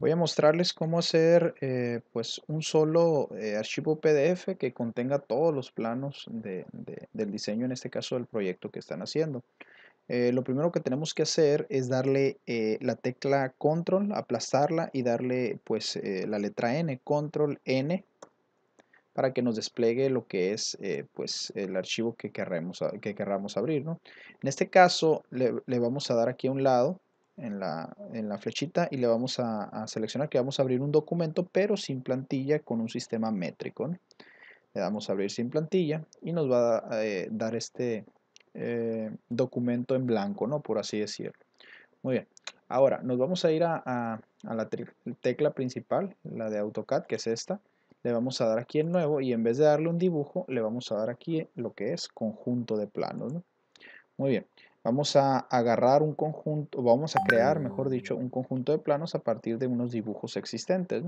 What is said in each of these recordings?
Voy a mostrarles cómo hacer eh, pues un solo eh, archivo PDF que contenga todos los planos del diseño, en este caso del proyecto que están haciendo. Eh, lo primero que tenemos que hacer es darle la tecla control, aplastarla y darle pues la letra N, control N, para que nos despliegue lo que es pues el archivo que querramos, que querramos abrir. En este caso le, vamos a dar aquí a un lado en la, flechita y le vamos a, seleccionar que vamos a abrir un documento pero sin plantilla con un sistema métrico. Le damos a abrir sin plantilla y nos va a eh, dar este eh, documento en blanco, ¿no? por así decirlo. Muy bien, ahora nos vamos a ir a, la tecla principal, la de AutoCAD, que es esta le vamos a dar aquí el nuevo y en vez de darle un dibujo, le vamos a dar aquí lo que es conjunto de planos. Muy bien, Vamos a agarrar un conjunto, vamos a crear, mejor dicho, un conjunto de planos a partir de unos dibujos existentes.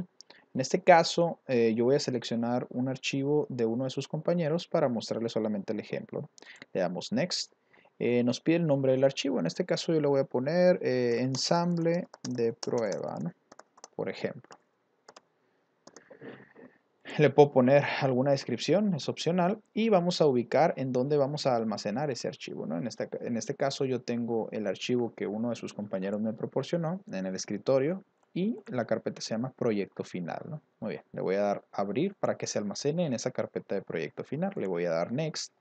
En este caso, eh, yo voy a seleccionar un archivo de uno de sus compañeros para mostrarle solamente el ejemplo. Le damos Next. Eh, nos pide el nombre del archivo. En este caso yo le voy a poner eh, ensamble de prueba, por ejemplo le puedo poner alguna descripción, es opcional, y vamos a ubicar en dónde vamos a almacenar ese archivo. ¿no? En, este, en este caso yo tengo el archivo que uno de sus compañeros me proporcionó en el escritorio y la carpeta se llama proyecto final. ¿no? Muy bien, le voy a dar abrir para que se almacene en esa carpeta de proyecto final. Le voy a dar next.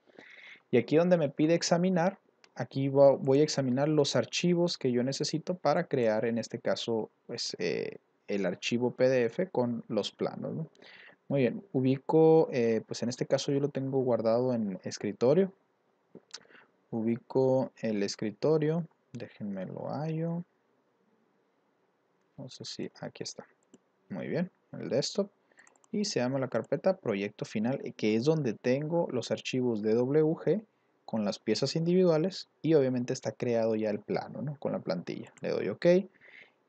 Y aquí donde me pide examinar, aquí voy a examinar los archivos que yo necesito para crear, en este caso, pues, eh, el archivo PDF con los planos. ¿no? Muy bien, ubico, eh, pues en este caso yo lo tengo guardado en escritorio. Ubico el escritorio, déjenme lo hallo. No sé si aquí está. Muy bien, el desktop. Y se llama la carpeta proyecto final, eh, que es donde tengo los archivos de WG con las piezas individuales y obviamente está creado ya el plano, Con la plantilla. Le doy OK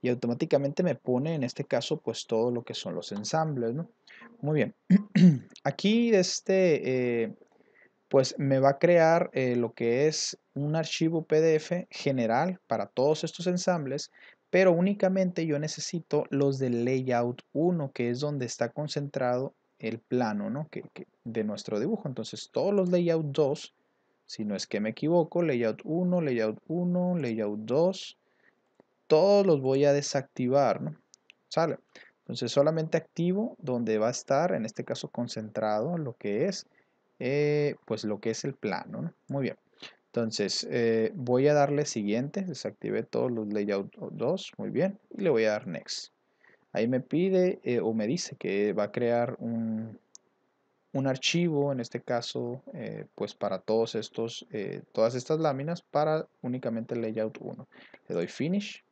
y automáticamente me pone en este caso pues todo lo que son los ensambles, Muy bien, aquí este eh, pues me va a crear eh, lo que es un archivo PDF general para todos estos ensambles, pero únicamente yo necesito los del layout 1, que es donde está concentrado el plano ¿no? que, de nuestro dibujo. Entonces todos los layout 2, si no es que me equivoco, layout 1, layout 1, layout 2, todos los voy a desactivar, ¿no? Sale. Entonces solamente activo donde va a estar, en este caso concentrado, lo que es, eh, pues lo que es el plano, ¿no? Muy bien. Entonces eh, voy a darle siguiente, desactivé todos los layout 2, muy bien, y le voy a dar next. Ahí me pide eh, o me dice que va a crear un, archivo, en este caso, pues para todos estos, todas estas láminas, para únicamente layout 1. Le doy Finish,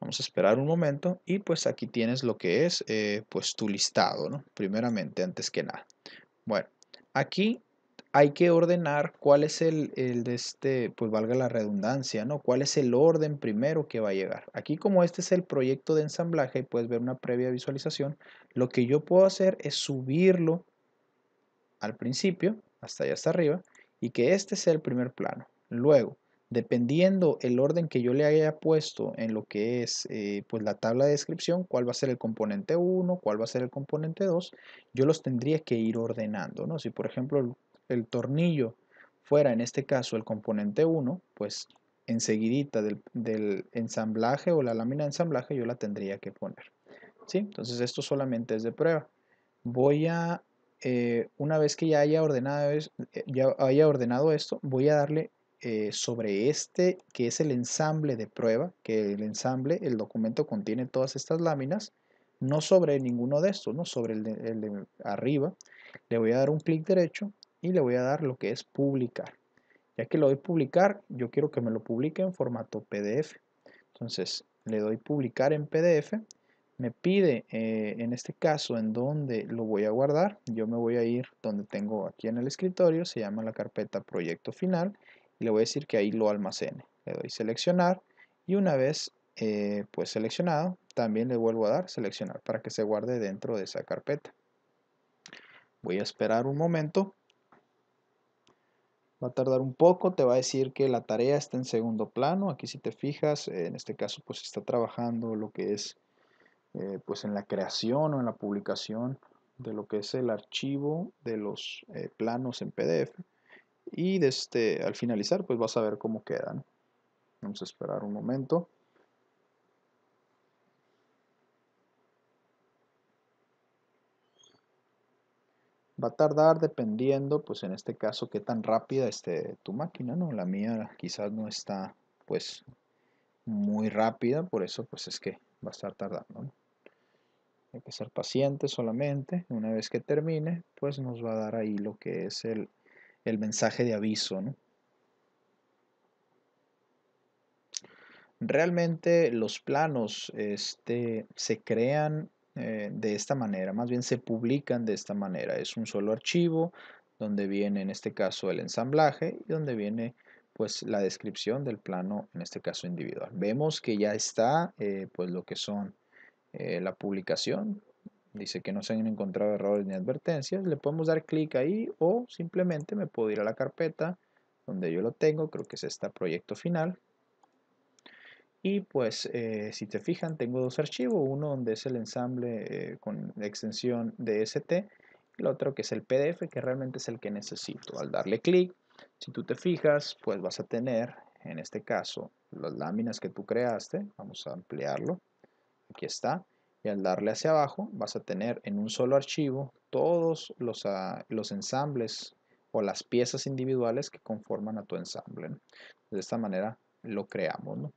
Vamos a esperar un momento y pues aquí tienes lo que es eh, pues tu listado, ¿no? Primeramente, antes que nada. Bueno, aquí hay que ordenar cuál es el, el, de este, pues valga la redundancia, ¿no? Cuál es el orden primero que va a llegar. Aquí como este es el proyecto de ensamblaje y puedes ver una previa visualización, lo que yo puedo hacer es subirlo al principio, hasta allá hasta arriba, y que este sea el primer plano. Luego, dependiendo el orden que yo le haya puesto en lo que es eh, pues la tabla de descripción, cuál va a ser el componente 1, cuál va a ser el componente 2, yo los tendría que ir ordenando. Si por ejemplo el, tornillo fuera en este caso el componente 1, pues enseguida del, del, ensamblaje o la lámina de ensamblaje yo la tendría que poner. ¿sí? Entonces esto solamente es de prueba. Voy a, eh, una vez que ya haya, ordenado, eh, ya haya ordenado esto, voy a darle eh, sobre este, que es el ensamble de prueba, que el ensamble, el documento contiene todas estas láminas, no sobre ninguno de estos, ¿no? sobre el de, arriba, le voy a dar un clic derecho y le voy a dar lo que es publicar. Ya que voy doy publicar, yo quiero que me lo publique en formato PDF. Entonces, le doy publicar en PDF. Me pide, eh, en este caso, en donde lo voy a guardar. Yo me voy a ir donde tengo aquí en el escritorio, se llama la carpeta proyecto final y le voy a decir que ahí lo almacene. Le doy seleccionar y una vez eh, pues seleccionado, también le vuelvo a dar seleccionar para que se guarde dentro de esa carpeta. Voy a esperar un momento. Va a tardar un poco, te va a decir que la tarea está en segundo plano. Aquí si te fijas, en este caso pues está trabajando lo que es eh, pues en la creación o en la publicación de lo que es el archivo de los eh, planos en PDF y este, al finalizar pues vas a ver cómo queda Vamos a esperar un momento. va a tardar dependiendo pues en este caso qué tan rápida esté tu máquina no la mía quizás no está pues muy rápida por eso pues es que va a estar tardando hay que ser paciente solamente una vez que termine pues nos va a dar ahí lo que es el el mensaje de aviso. Realmente los planos este, se crean eh, de esta manera, más bien se publican de esta manera. Es un solo archivo donde viene en este caso el ensamblaje y donde viene pues la descripción del plano en este caso individual. Vemos que ya está eh, pues lo que son eh, la publicación dice que no se han encontrado errores ni advertencias, le podemos dar clic ahí o simplemente me puedo ir a la carpeta donde yo lo tengo, creo que es este proyecto final. Y pues eh, si te fijan tengo dos archivos, uno donde es el ensamble eh, con extensión DST y el otro que es el PDF que realmente es el que necesito. Al darle clic, si tú te fijas, pues vas a tener en este caso las láminas que tú creaste, vamos a ampliarlo, aquí está, y al darle hacia abajo vas a tener en un solo archivo todos los, ah, los ensambles o las piezas individuales que conforman a tu ensamble. De esta manera lo creamos. ¿no?